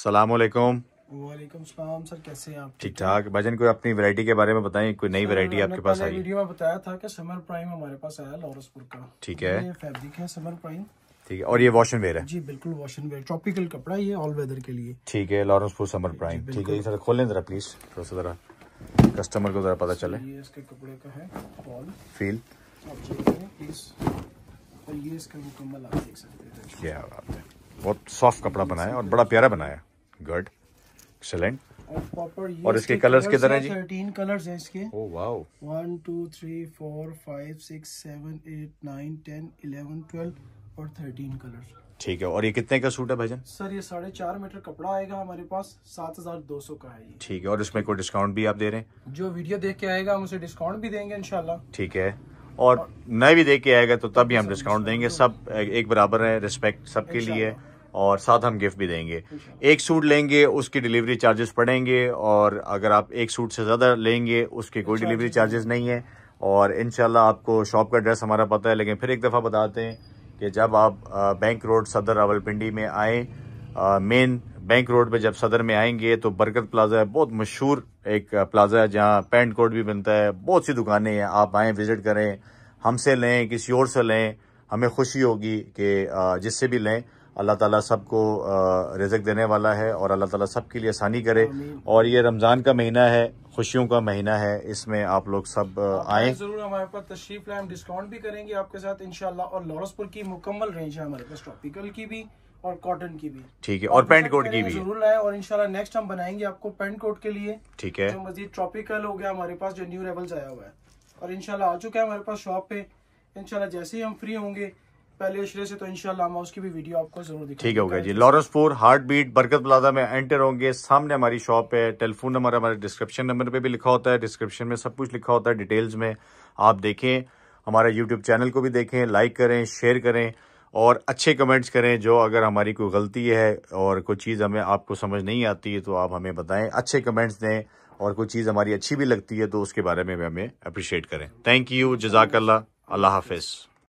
सलाम वालेकुम वालेकुम सलाम सर कैसे हैं आप ठीक ठाक भजन कोई अपनी वैरायटी के बारे में बताएं कोई नई वैरायटी आपके पास आई वीडियो में बताया था कि समर प्राइम हमारे पास आया लॉरसपुर का ठीक है ये फैब्रिक है समर प्राइम ठीक है और ये वॉशन वेयर है जी बिल्कुल वॉशन वेयर ट्रॉपिकल कपड़ा ये ऑल वेदर के लिए ठीक है लॉरेंसपुर समर प्राइम ठीक है सर खोलें जरा प्लीज थोड़ा सा जरा कस्टमर को जरा पता चले ये इसके कपड़े का है ऑल फील आप चेक करें प्लीज और ये इसका मुकम्मल आप देख सकते हैं क्या बात है बहुत सॉफ्ट कपड़ा बनाया और बड़ा प्यारा बनाया गुड एक्सलेंट और, इसके कलर्स कितने हैं जी थर्टीन कलर्स हैं इसके oh wow one two three four five six seven eight nine ten eleven twelve और थर्टीन कलर्स ठीक है और ये कितने का सूट है भाईजन सर ये साढ़े चार मीटर कपड़ा आएगा हमारे पास सात हजार दो सौ का है ठीक है और इसमें कोई डिस्काउंट भी आप दे रहे हैं जो वीडियो देख के आएगा हम उसे डिस्काउंट भी देंगे इनशाला ठीक है और नए भी देख के आएगा तो तब भी हम डिस्काउंट देंगे तो- सब एक बराबर है रिस्पेक्ट सबके लिए है और साथ हम गिफ्ट भी देंगे एक सूट लेंगे उसकी डिलीवरी चार्जेस पड़ेंगे और अगर आप एक सूट से ज़्यादा लेंगे उसके कोई डिलीवरी चार्जेस नहीं है और इन आपको शॉप का एड्रेस हमारा पता है लेकिन फिर एक दफ़ा बताते हैं कि जब आप बैंक रोड सदर रावलपिंडी में आए मेन बैंक रोड पे जब सदर में आएंगे तो बरकत प्लाजा है बहुत मशहूर एक प्लाजा है जहाँ पैंट कोट भी बनता है बहुत सी दुकानें हैं आप आएँ विज़िट करें हमसे लें किसी और से लें हमें खुशी होगी कि जिससे भी लें अल्लाह ताला सबको रिजक देने वाला है और अल्लाह ताला सब के लिए आसानी करे और ये रमज़ान का महीना है खुशियों का महीना है इसमें आप लोग सब आए जरूर हमारे पास तशरीफ लाए डिस्काउंट भी करेंगे आपके साथ इनशाला और लॉरसपुर की मुकम्मल रेंज है हमारे पास ट्रॉपिकल की भी और कॉटन की भी ठीक है और पेंट कोट की भी जरूर लाए और इनशाला नेक्स्ट हम बनाएंगे आपको पेंट कोट के लिए ठीक है मजीद ट्रॉपिकल हो गया हमारे पास जो न्यू लेवल आया हुआ है और इनशाला आ चुका है हमारे पास शॉप पे इनशाला जैसे ही हम फ्री होंगे पहले अशरे से तो इनशाला उसकी भी वीडियो आपको जरूर दिखा ठीक होगा जी लॉरसपुर हार्ट बीट बरकत प्लाजा में एंटर होंगे सामने हमारी शॉप है टेलीफोन नंबर हमारे डिस्क्रिप्शन नंबर पे भी लिखा होता है डिस्क्रिप्शन में सब कुछ लिखा होता है डिटेल्स में आप देखें हमारे यूट्यूब चैनल को भी देखें लाइक करें शेयर करें और अच्छे कमेंट्स करें जो अगर हमारी कोई गलती है और कोई चीज़ हमें आपको समझ नहीं आती है तो आप हमें बताएं अच्छे कमेंट्स दें और कोई चीज़ हमारी अच्छी भी लगती है तो उसके बारे में भी हमें अप्रिशिएट करें थैंक यू जजाकल्ला अल्लाह हाफिज़